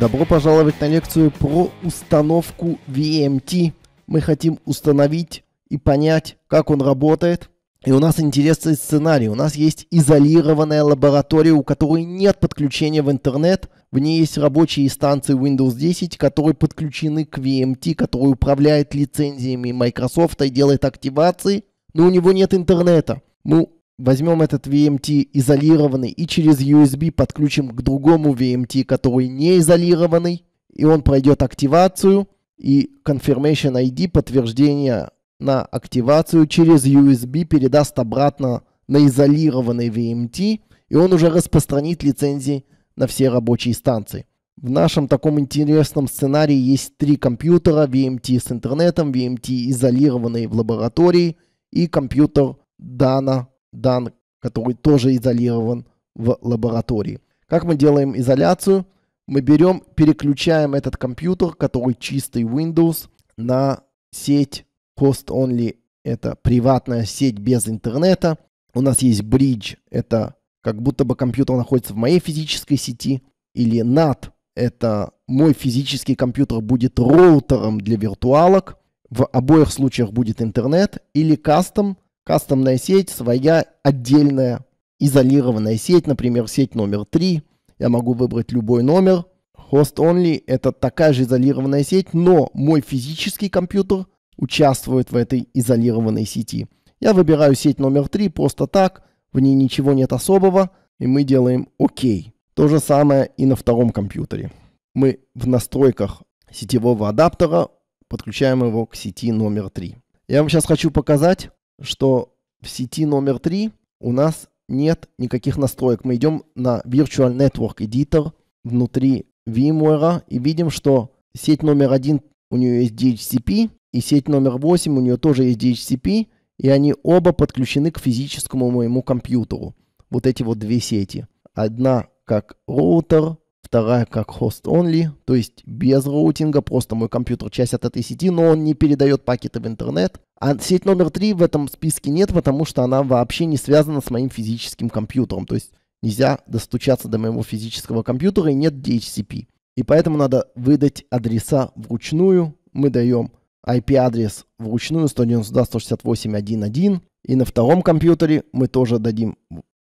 Добро пожаловать на лекцию про установку VMT. Мы хотим установить и понять, как он работает. И у нас интересный сценарий. У нас есть изолированная лаборатория, у которой нет подключения в интернет. В ней есть рабочие станции Windows 10, которые подключены к VMT, который управляет лицензиями Microsoft и делает активации. Но у него нет интернета. Мы ну, возьмем этот VMT изолированный и через USB подключим к другому VMT, который не изолированный, и он пройдет активацию и confirmation ID подтверждение на активацию через USB передаст обратно на изолированный VMT, и он уже распространит лицензии на все рабочие станции. В нашем таком интересном сценарии есть три компьютера, VMT с интернетом, VMT изолированный в лаборатории и компьютер Дана дан, который тоже изолирован в лаборатории. Как мы делаем изоляцию? Мы берем, переключаем этот компьютер, который чистый Windows, на сеть host-only, это приватная сеть без интернета. У нас есть bridge, это как будто бы компьютер находится в моей физической сети, или NAT, это мой физический компьютер будет роутером для виртуалок, в обоих случаях будет интернет, или custom. Кастомная сеть, своя отдельная изолированная сеть, например, сеть номер 3. Я могу выбрать любой номер. Host Only – это такая же изолированная сеть, но мой физический компьютер участвует в этой изолированной сети. Я выбираю сеть номер 3 просто так, в ней ничего нет особого, и мы делаем ОК. То же самое и на втором компьютере. Мы в настройках сетевого адаптера подключаем его к сети номер 3. Я вам сейчас хочу показать, что в сети номер три у нас нет никаких настроек. Мы идем на Virtual Network Editor внутри VMware и видим, что сеть номер один у нее есть DHCP, и сеть номер 8 у нее тоже есть DHCP, и они оба подключены к физическому моему компьютеру. Вот эти вот две сети. Одна как роутер, вторая как host-only, то есть без роутинга, просто мой компьютер часть от этой сети, но он не передает пакеты в интернет. А сеть номер три в этом списке нет, потому что она вообще не связана с моим физическим компьютером, то есть нельзя достучаться до моего физического компьютера и нет DHCP. И поэтому надо выдать адреса вручную. Мы даем IP-адрес вручную 192.168.1.1. И на втором компьютере мы тоже дадим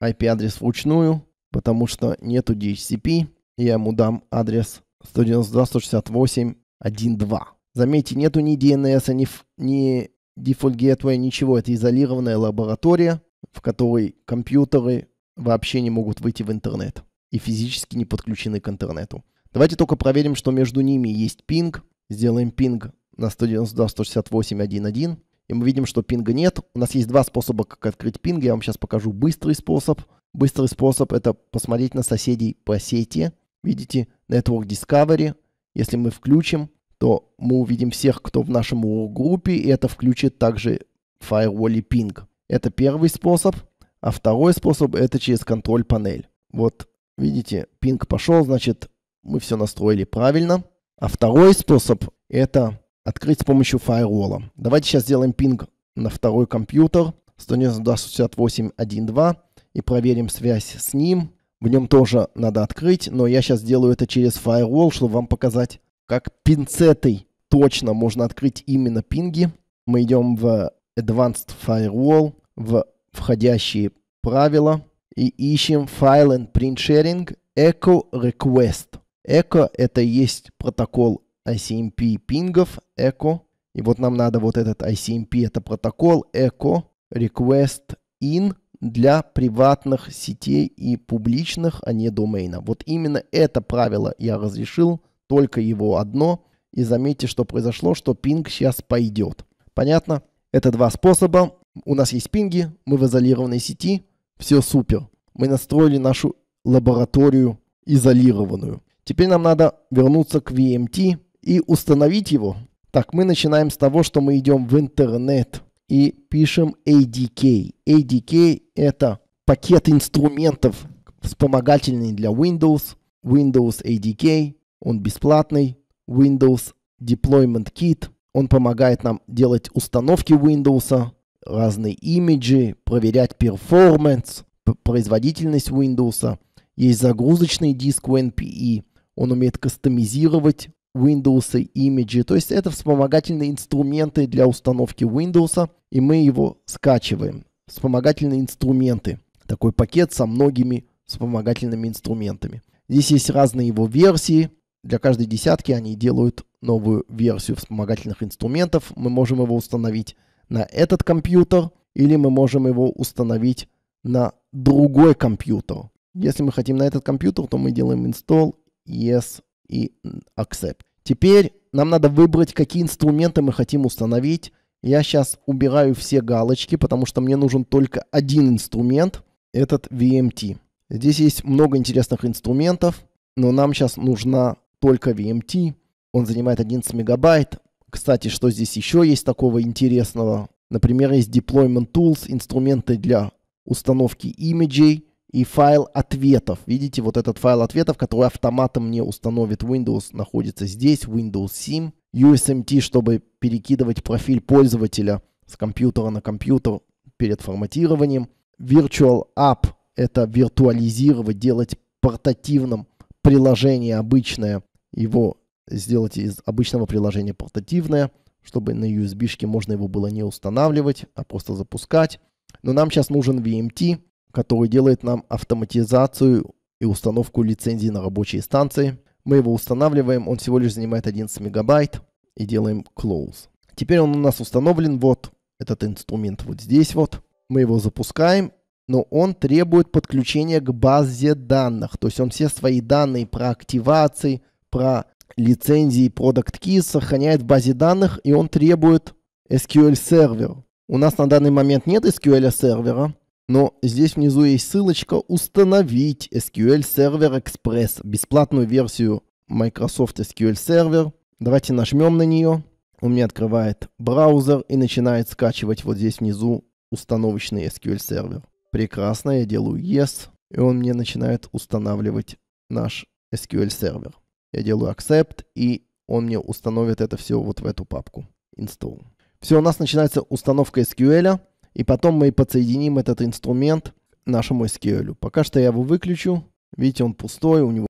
IP-адрес вручную, потому что нету DHCP. Я ему дам адрес 192.168.1.2. Заметьте, нету ни DNS, ни, ни Default Gateway, ничего. Это изолированная лаборатория, в которой компьютеры вообще не могут выйти в интернет и физически не подключены к интернету. Давайте только проверим, что между ними есть пинг. Сделаем пинг на 192.168.1.1. И мы видим, что пинга нет. У нас есть два способа, как открыть пинг. Я вам сейчас покажу быстрый способ. Быстрый способ – это посмотреть на соседей по сети Видите, Network Discovery. Если мы включим, то мы увидим всех, кто в нашем группе, и это включит также Firewall и Ping. Это первый способ. А второй способ это через контроль панель. Вот, видите, пинг пошел, значит, мы все настроили правильно. А второй способ это открыть с помощью фаервола. Давайте сейчас сделаем пинг на второй компьютер 192.168.1.2 и проверим связь с ним. В нем тоже надо открыть, но я сейчас делаю это через Firewall, чтобы вам показать, как пинцетой точно можно открыть именно пинги. Мы идем в Advanced Firewall, в входящие правила и ищем файл and print sharing echo request. Echo это есть протокол ICMP пингов, echo. И вот нам надо вот этот ICMP, это протокол echo request in для приватных сетей и публичных, а не домейна. Вот именно это правило я разрешил, только его одно. И заметьте, что произошло, что пинг сейчас пойдет. Понятно? Это два способа. У нас есть пинги, мы в изолированной сети, все супер. Мы настроили нашу лабораторию изолированную. Теперь нам надо вернуться к VMT и установить его. Так, мы начинаем с того, что мы идем в интернет – и пишем ADK. ADK это пакет инструментов вспомогательный для Windows. Windows ADK, он бесплатный. Windows Deployment Kit, он помогает нам делать установки Windows, разные имиджи, проверять performance производительность Windows. Есть загрузочный диск в NPE, он умеет кастомизировать Windows Image. То есть это вспомогательные инструменты для установки Windows, и мы его скачиваем. Вспомогательные инструменты. Такой пакет со многими вспомогательными инструментами. Здесь есть разные его версии. Для каждой десятки они делают новую версию вспомогательных инструментов. Мы можем его установить на этот компьютер или мы можем его установить на другой компьютер. Если мы хотим на этот компьютер, то мы делаем install, yes и accept. Теперь нам надо выбрать, какие инструменты мы хотим установить. Я сейчас убираю все галочки, потому что мне нужен только один инструмент, этот VMT. Здесь есть много интересных инструментов, но нам сейчас нужна только VMT. Он занимает 11 мегабайт. Кстати, что здесь еще есть такого интересного? Например, есть Deployment Tools, инструменты для установки имиджей и файл ответов. Видите, вот этот файл ответов, который автоматом мне установит Windows, находится здесь, Windows SIM. USMT, чтобы перекидывать профиль пользователя с компьютера на компьютер перед форматированием. Virtual App – это виртуализировать, делать портативным приложение обычное, его сделать из обычного приложения портативное, чтобы на USB-шке можно его было не устанавливать, а просто запускать. Но нам сейчас нужен VMT, который делает нам автоматизацию и установку лицензии на рабочие станции. Мы его устанавливаем, он всего лишь занимает 11 мегабайт и делаем close. Теперь он у нас установлен, вот этот инструмент вот здесь вот. Мы его запускаем, но он требует подключения к базе данных. То есть он все свои данные про активации, про лицензии, product keys сохраняет в базе данных, и он требует SQL сервер. У нас на данный момент нет SQL сервера, но здесь внизу есть ссылочка «Установить SQL Server Express», бесплатную версию Microsoft SQL Server. Давайте нажмем на нее. У меня открывает браузер и начинает скачивать вот здесь внизу установочный SQL Server. Прекрасно, я делаю Yes, и он мне начинает устанавливать наш SQL Server. Я делаю Accept, и он мне установит это все вот в эту папку Install. Все, у нас начинается установка SQL. И потом мы подсоединим этот инструмент нашему SQL. Пока что я его выключу. Видите, он пустой, у него